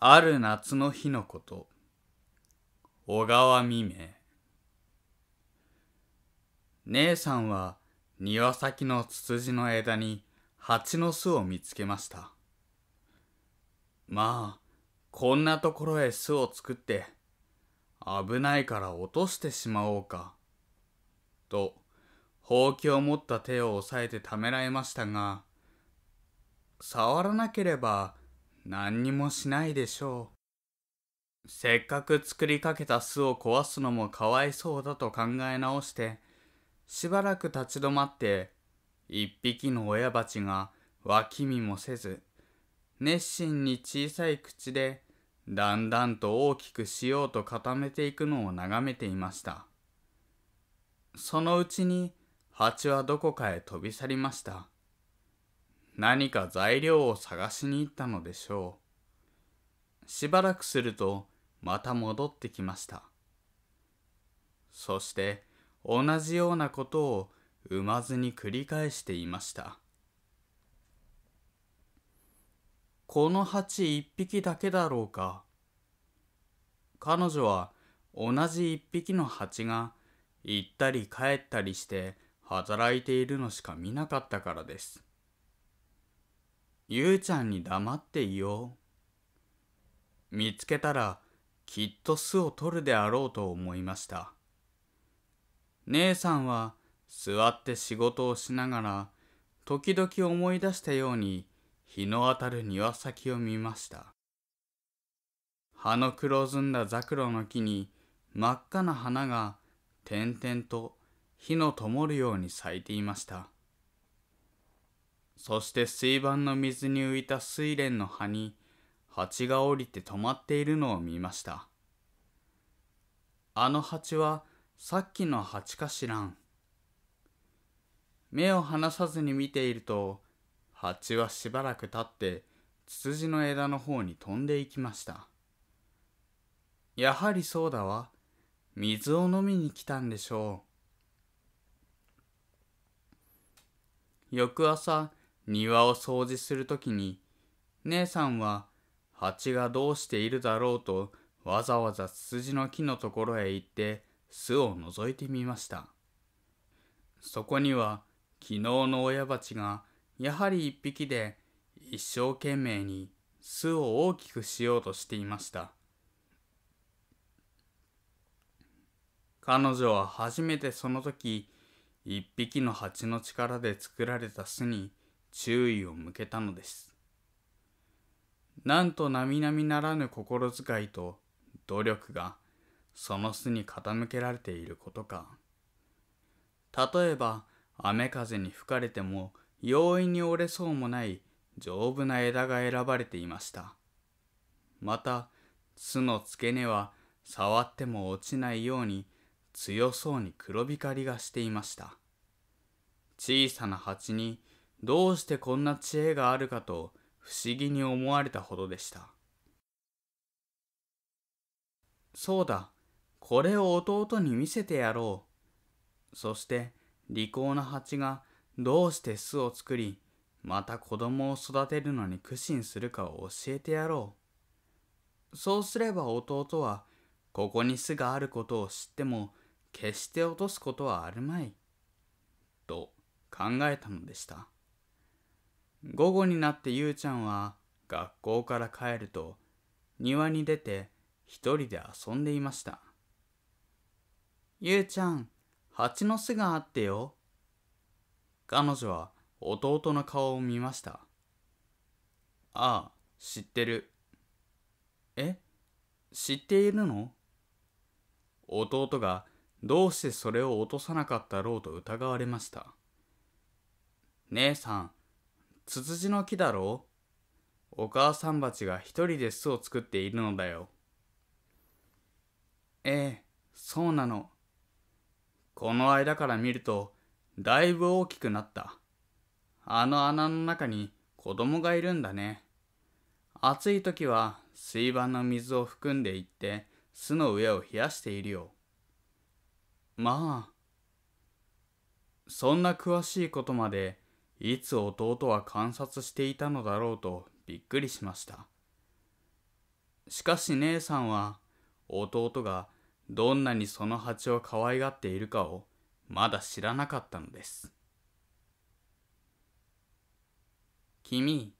ある夏の日のこと、小川未明。姉さんは庭先のツツジの枝に蜂の巣を見つけました。まあ、こんなところへ巣を作って、危ないから落としてしまおうか。と、ほうきを持った手を押さえてためらいましたが、触らなければ何にもしないでしょう。せっかく作りかけた巣を壊すのもかわいそうだと考え直して、しばらく立ち止まって、一匹の親蜂が脇見もせず、熱心に小さい口で、だんだんと大きくしようと固めていくのを眺めていました。そのうちに蜂はどこかへ飛び去りました。何か材料を探しに行ったのでしょう。しばらくするとまた戻ってきました。そして同じようなことを産まずに繰り返していました。この蜂一匹だけだろうか。彼女は同じ一匹の蜂が行ったり帰ったりして働いているのしか見なかったからです。ゆうちゃんに黙っていよう。見つけたらきっと巣を取るであろうと思いました。姉さんは座って仕事をしながら時々思い出したように日の当たる庭先を見ました。葉の黒ずんだザクロの木に真っ赤な花が点々と火の灯るように咲いていました。そして水盤の水に浮いた睡蓮の葉に蜂が降りて止まっているのを見ました。あの蜂はさっきの蜂か知らん。目を離さずに見ていると、蜂はしばらく経ってツツジの枝の方に飛んでいきました。やはりそうだわ。水を飲みに来たんでしょう。翌朝、庭を掃除するときに、姉さんは蜂がどうしているだろうとわざわざツツジの木のところへ行って巣を覗いてみました。そこには昨日の親蜂がやはり一匹で一生懸命に巣を大きくしようとしていました。彼女は初めてその時一匹の蜂の力で作られた巣に注意を向けたのです。なんと並々ならぬ心遣いと努力がその巣に傾けられていることか。例えば雨風に吹かれても容易に折れそうもない丈夫な枝が選ばれていました。また巣の付け根は触っても落ちないように強そうに黒光りがしていました。小さな蜂にどうしてこんな知恵があるかと不思議に思われたほどでした。そうだ、これを弟に見せてやろう。そして利口な蜂がどうして巣を作り、また子供を育てるのに苦心するかを教えてやろう。そうすれば弟はここに巣があることを知っても決して落とすことはあるまい。と考えたのでした。午後になってゆうちゃんは学校から帰ると庭に出て一人で遊んでいました。ゆうちゃん、蜂の巣があってよ。彼女は弟の顔を見ました。ああ、知ってる。え知っているの弟がどうしてそれを落とさなかったろうと疑われました。姉さん、ツツジの木だろうお母さん蜂が一人で巣を作っているのだよ。ええ、そうなの。この間から見ると、だいぶ大きくなった。あの穴の中に子供がいるんだね。暑い時は水盤の水を含んでいって巣の上を冷やしているよ。まあ。そんな詳しいことまでいつ弟は観察していたのだろうとびっくりしました。しかし姉さんは弟がどんなにその蜂を可愛がっているかをまだ知らなかったのです。君、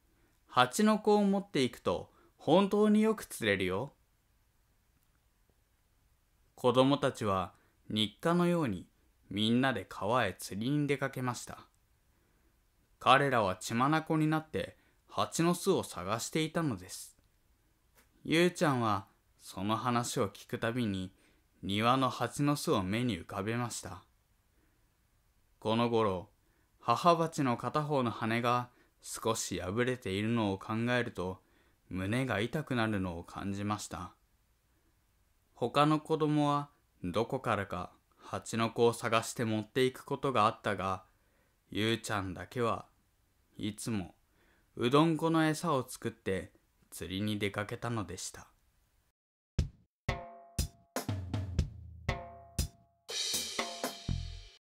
蜂の子を持っていくと本当によく釣れるよ。子供たちは日課のようにみんなで川へ釣りに出かけました。彼らは血眼になって蜂の巣を探していたのです。ゆうちゃんはその話を聞くたびに庭の蜂の巣を目に浮かべました。この頃、母蜂の片方の羽が少し破れているのを考えると胸が痛くなるのを感じました。他の子供はどこからか蜂の子を探して持っていくことがあったが、ゆうちゃんだけはいつもうどんこの餌を作って釣りに出かけたのでした。